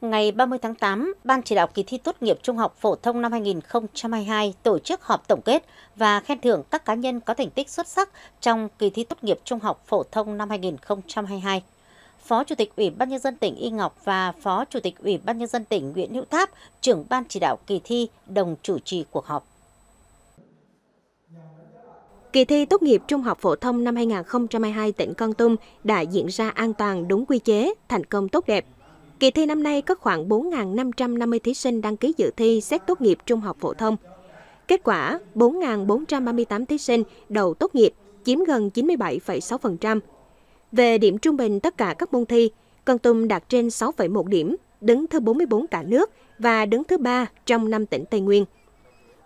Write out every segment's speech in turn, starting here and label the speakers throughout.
Speaker 1: ngày 30 tháng 8, Ban chỉ đạo kỳ thi tốt nghiệp trung học phổ thông năm 2022 tổ chức họp tổng kết và khen thưởng các cá nhân có thành tích xuất sắc trong kỳ thi tốt nghiệp trung học phổ thông năm 2022. Phó Chủ tịch Ủy ban Nhân dân tỉnh Y Ngọc và Phó Chủ tịch Ủy ban Nhân dân tỉnh Nguyễn Hữu Tháp, trưởng Ban chỉ đạo kỳ thi, đồng chủ trì cuộc họp. Kỳ thi tốt nghiệp trung học phổ thông năm
Speaker 2: 2022 tỉnh Con Tum đã diễn ra an toàn đúng quy chế, thành công tốt đẹp. Kỳ thi năm nay có khoảng 4.550 thí sinh đăng ký dự thi xét tốt nghiệp trung học phổ thông. Kết quả, 4.438 thí sinh đầu tốt nghiệp, chiếm gần 97,6%. Về điểm trung bình tất cả các môn thi, Con Tum đạt trên 6,1 điểm, đứng thứ 44 cả nước và đứng thứ 3 trong 5 tỉnh Tây Nguyên.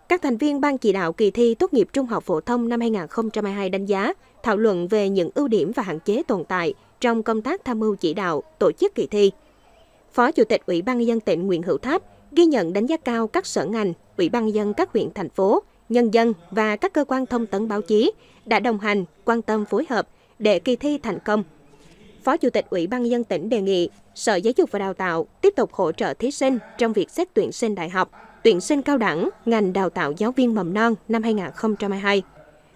Speaker 2: Các thành viên ban chỉ đạo kỳ thi tốt nghiệp trung học phổ thông năm 2022 đánh giá, thảo luận về những ưu điểm và hạn chế tồn tại trong công tác tham mưu chỉ đạo, tổ chức kỳ thi – Phó Chủ tịch Ủy ban nhân dân tỉnh Nguyễn Hữu Tháp ghi nhận đánh giá cao các sở ngành, Ủy ban nhân dân các huyện thành phố, nhân dân và các cơ quan thông tấn báo chí đã đồng hành, quan tâm phối hợp để kỳ thi thành công. Phó Chủ tịch Ủy ban nhân dân tỉnh đề nghị Sở Giáo dục và Đào tạo tiếp tục hỗ trợ thí sinh trong việc xét tuyển sinh đại học, tuyển sinh cao đẳng, ngành đào tạo giáo viên mầm non năm 2022.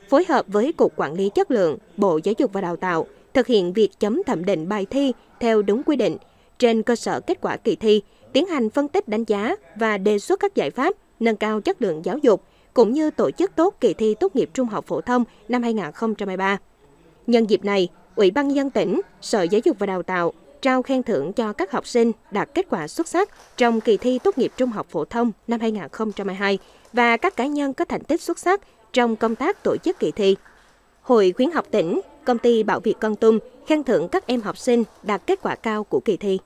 Speaker 2: Phối hợp với Cục Quản lý Chất lượng, Bộ Giáo dục và Đào tạo thực hiện việc chấm thẩm định bài thi theo đúng quy định trên cơ sở kết quả kỳ thi, tiến hành phân tích đánh giá và đề xuất các giải pháp nâng cao chất lượng giáo dục, cũng như tổ chức tốt kỳ thi tốt nghiệp trung học phổ thông năm 2023. Nhân dịp này, Ủy ban dân tỉnh, Sở Giáo dục và Đào tạo trao khen thưởng cho các học sinh đạt kết quả xuất sắc trong kỳ thi tốt nghiệp trung học phổ thông năm 2022 và các cá nhân có thành tích xuất sắc trong công tác tổ chức kỳ thi. Hội khuyến học tỉnh Công ty Bảo Việt Con Tum khen thưởng các em học sinh đạt kết quả cao của kỳ thi.